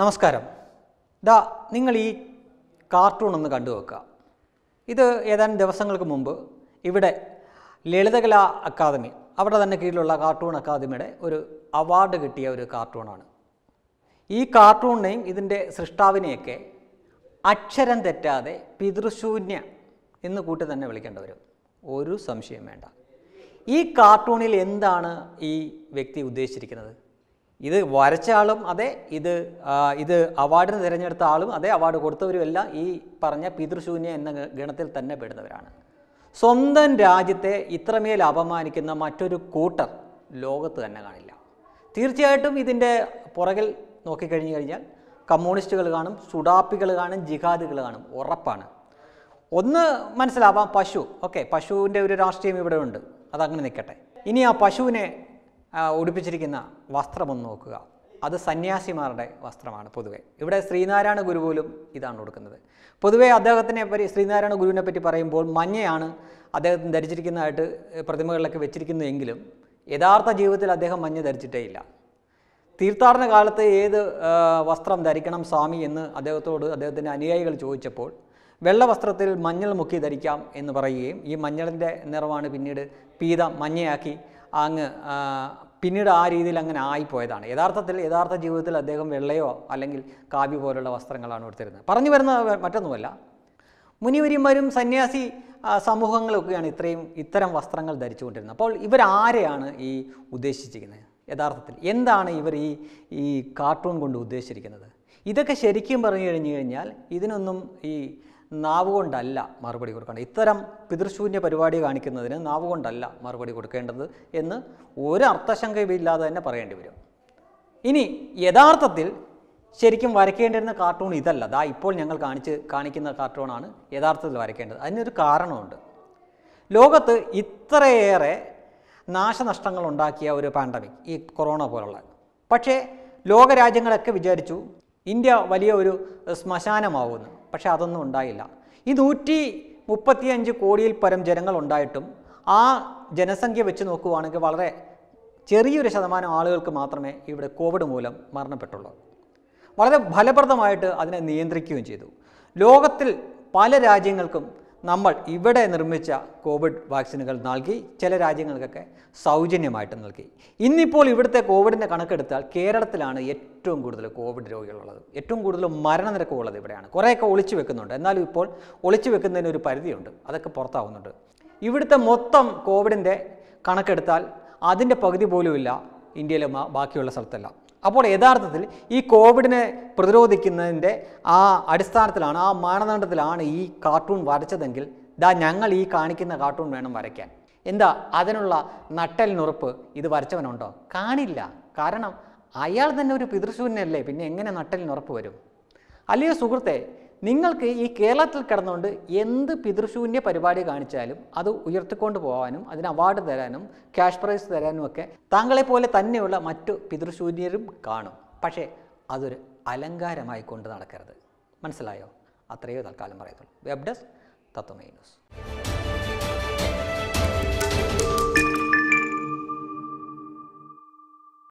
നമസ്കാരം ദാ നിങ്ങൾ ഈ കാർട്ടൂൺ ഒന്ന് കണ്ടുവെക്കുക ഇത് ഏതാനും ദിവസങ്ങൾക്ക് മുമ്പ് ഇവിടെ ലളിതകലാ അക്കാദമി അവിടെ തന്നെ കീഴിലുള്ള കാർട്ടൂൺ അക്കാദമിയുടെ ഒരു അവാർഡ് കിട്ടിയ ഒരു കാർട്ടൂണാണ് ഈ കാർട്ടൂണിനെയും ഇതിൻ്റെ സൃഷ്ടാവിനെയൊക്കെ അക്ഷരം തെറ്റാതെ പിതൃശൂന്യ എന്ന് കൂട്ടി തന്നെ വിളിക്കേണ്ടി വരും ഒരു സംശയം വേണ്ട ഈ കാർട്ടൂണിൽ എന്താണ് ഈ വ്യക്തി ഉദ്ദേശിച്ചിരിക്കുന്നത് ഇത് വരച്ച ആളും അതെ ഇത് ഇത് അവാർഡിന് തിരഞ്ഞെടുത്ത ആളും അതെ അവാർഡ് കൊടുത്തവരും എല്ലാം ഈ പറഞ്ഞ പിതൃശൂന്യ എന്ന ഗണത്തിൽ തന്നെ പെടുന്നവരാണ് സ്വന്തം രാജ്യത്തെ ഇത്രമേൽ അപമാനിക്കുന്ന മറ്റൊരു കൂട്ടർ ലോകത്ത് തന്നെ കാണില്ല തീർച്ചയായിട്ടും ഇതിൻ്റെ പുറകിൽ നോക്കിക്കഴിഞ്ഞു കഴിഞ്ഞാൽ കമ്മ്യൂണിസ്റ്റുകൾ കാണും സുഡാപ്പികൾ കാണും ജിഹാദുകൾ കാണും ഉറപ്പാണ് ഒന്ന് മനസ്സിലാവാം പശു ഓക്കെ പശുവിൻ്റെ ഒരു രാഷ്ട്രീയം ഇവിടെ ഉണ്ട് അതങ്ങനെ നിൽക്കട്ടെ ഇനി ആ പശുവിനെ ഉടുപ്പിച്ചിരിക്കുന്ന വസ്ത്രമൊന്ന് നോക്കുക അത് സന്യാസിമാരുടെ വസ്ത്രമാണ് പൊതുവെ ഇവിടെ ശ്രീനാരായണ ഗുരു പോലും ഇതാണ് കൊടുക്കുന്നത് പൊതുവെ അദ്ദേഹത്തിനെ പറ്റി ശ്രീനാരായണ ഗുരുവിനെ പറ്റി പറയുമ്പോൾ മഞ്ഞയാണ് അദ്ദേഹത്തിന് ധരിച്ചിരിക്കുന്നതായിട്ട് പ്രതിമകളിലൊക്കെ വെച്ചിരിക്കുന്നതെങ്കിലും യഥാർത്ഥ ജീവിതത്തിൽ അദ്ദേഹം മഞ്ഞ ഇല്ല തീർത്ഥാടന കാലത്ത് ഏത് വസ്ത്രം ധരിക്കണം സ്വാമി എന്ന് അദ്ദേഹത്തോട് അദ്ദേഹത്തിൻ്റെ അനുയായികൾ ചോദിച്ചപ്പോൾ വെള്ള വസ്ത്രത്തിൽ മഞ്ഞൾ മുക്കി ധരിക്കാം എന്ന് പറയുകയും ഈ മഞ്ഞളിൻ്റെ നിറമാണ് പിന്നീട് പീത മഞ്ഞയാക്കി അങ്ങ് പിന്നീട് ആ രീതിയിൽ അങ്ങനെ ആയിപ്പോയതാണ് യഥാർത്ഥത്തിൽ യഥാർത്ഥ ജീവിതത്തിൽ അദ്ദേഹം വെള്ളയോ അല്ലെങ്കിൽ കാവ്യ പോലുള്ള വസ്ത്രങ്ങളാണ് കൊടുത്തിരുന്നത് പറഞ്ഞു വരുന്ന മറ്റൊന്നുമല്ല മുനിവരിമാരും സന്യാസി സമൂഹങ്ങളൊക്കെയാണ് ഇത്രയും ഇത്തരം വസ്ത്രങ്ങൾ ധരിച്ചുകൊണ്ടിരുന്നത് അപ്പോൾ ഇവരാരെയാണ് ഈ ഉദ്ദേശിച്ചിരിക്കുന്നത് യഥാർത്ഥത്തിൽ എന്താണ് ഇവർ ഈ ഈ കാർട്ടൂൺ കൊണ്ട് ഉദ്ദേശിച്ചിരിക്കുന്നത് ഇതൊക്കെ ശരിക്കും പറഞ്ഞു കഴിഞ്ഞു കഴിഞ്ഞാൽ ഇതിനൊന്നും ഈ നാവ് കൊണ്ടല്ല മറുപടി കൊടുക്കേണ്ടത് ഇത്തരം പിതൃശൂന്യ പരിപാടി കാണിക്കുന്നതിന് നാവ് കൊണ്ടല്ല മറുപടി കൊടുക്കേണ്ടത് എന്ന് ഒരു അർത്ഥശങ്കയില്ലാതെ തന്നെ പറയേണ്ടി വരും ഇനി യഥാർത്ഥത്തിൽ ശരിക്കും വരയ്ക്കേണ്ടിരുന്ന കാർട്ടൂൺ ഇതല്ല ദാ ഇപ്പോൾ ഞങ്ങൾ കാണിച്ച് കാണിക്കുന്ന കാർട്ടൂണാണ് യഥാർത്ഥത്തിൽ വരയ്ക്കേണ്ടത് അതിനൊരു കാരണമുണ്ട് ലോകത്ത് ഇത്രയേറെ നാശനഷ്ടങ്ങൾ ഉണ്ടാക്കിയ ഒരു പാൻഡമിക് ഈ കൊറോണ പോലുള്ള പക്ഷേ ലോകരാജ്യങ്ങളൊക്കെ വിചാരിച്ചു ഇന്ത്യ വലിയ ഒരു ശ്മശാനമാവുന്നു പക്ഷേ അതൊന്നും ഉണ്ടായില്ല ഈ നൂറ്റി മുപ്പത്തിയഞ്ച് കോടിയിൽ പരം ജനങ്ങൾ ഉണ്ടായിട്ടും ആ ജനസംഖ്യ വെച്ച് നോക്കുവാണെങ്കിൽ വളരെ ചെറിയൊരു ശതമാനം ആളുകൾക്ക് മാത്രമേ ഇവിടെ കോവിഡ് മൂലം മരണപ്പെട്ടുള്ളൂ വളരെ ഫലപ്രദമായിട്ട് അതിനെ നിയന്ത്രിക്കുകയും ചെയ്തു ലോകത്തിൽ പല രാജ്യങ്ങൾക്കും നമ്മൾ ഇവിടെ നിർമ്മിച്ച കോവിഡ് വാക്സിനുകൾ നൽകി ചില രാജ്യങ്ങൾക്കൊക്കെ സൗജന്യമായിട്ട് നൽകി ഇന്നിപ്പോൾ ഇവിടുത്തെ കോവിഡിൻ്റെ കണക്കെടുത്താൽ കേരളത്തിലാണ് ഏറ്റവും കൂടുതൽ കോവിഡ് രോഗികളുള്ളത് ഏറ്റവും കൂടുതൽ മരണനിരക്കുള്ളത് ഇവിടെയാണ് കുറേയൊക്കെ ഒളിച്ചു വെക്കുന്നുണ്ട് എന്നാലും ഇപ്പോൾ ഒളിച്ചു വെക്കുന്നതിന് ഒരു പരിധിയുണ്ട് അതൊക്കെ പുറത്താവുന്നുണ്ട് ഇവിടുത്തെ മൊത്തം കോവിഡിൻ്റെ കണക്കെടുത്താൽ അതിൻ്റെ പകുതി പോലുമില്ല ഇന്ത്യയിലെ ബാക്കിയുള്ള സ്ഥലത്തെല്ലാം അപ്പോൾ യഥാർത്ഥത്തിൽ ഈ കോവിഡിനെ പ്രതിരോധിക്കുന്നതിൻ്റെ ആ അടിസ്ഥാനത്തിലാണ് ആ മാനദണ്ഡത്തിലാണ് ഈ കാർട്ടൂൺ വരച്ചതെങ്കിൽ ദാ ഞങ്ങൾ ഈ കാണിക്കുന്ന കാർട്ടൂൺ വേണം വരയ്ക്കാൻ എന്താ അതിനുള്ള നട്ടലിനുറപ്പ് ഇത് വരച്ചവനുണ്ടോ കാണില്ല കാരണം അയാൾ തന്നെ ഒരു പിതൃശൂന്യല്ലേ പിന്നെ എങ്ങനെ നട്ടലിനുറപ്പ് വരും അല്ലയോ സുഹൃത്തെ നിങ്ങൾക്ക് ഈ കേരളത്തിൽ കിടന്നുകൊണ്ട് എന്ത് പിതൃശൂന്യ പരിപാടി കാണിച്ചാലും അത് ഉയർത്തിക്കൊണ്ട് പോകാനും അതിന് അവാർഡ് തരാനും ക്യാഷ് പ്രൈസ് തരാനും ഒക്കെ താങ്കളെപ്പോലെ തന്നെയുള്ള മറ്റു പിതൃശൂന്യരും കാണും പക്ഷേ അതൊരു അലങ്കാരമായി കൊണ്ട് നടക്കരുത് മനസ്സിലായോ അത്രയോ തൽക്കാലം പറയത്തുള്ളൂ വെബ് ഡെസ്ക് തത്വമേ ന്യൂസ്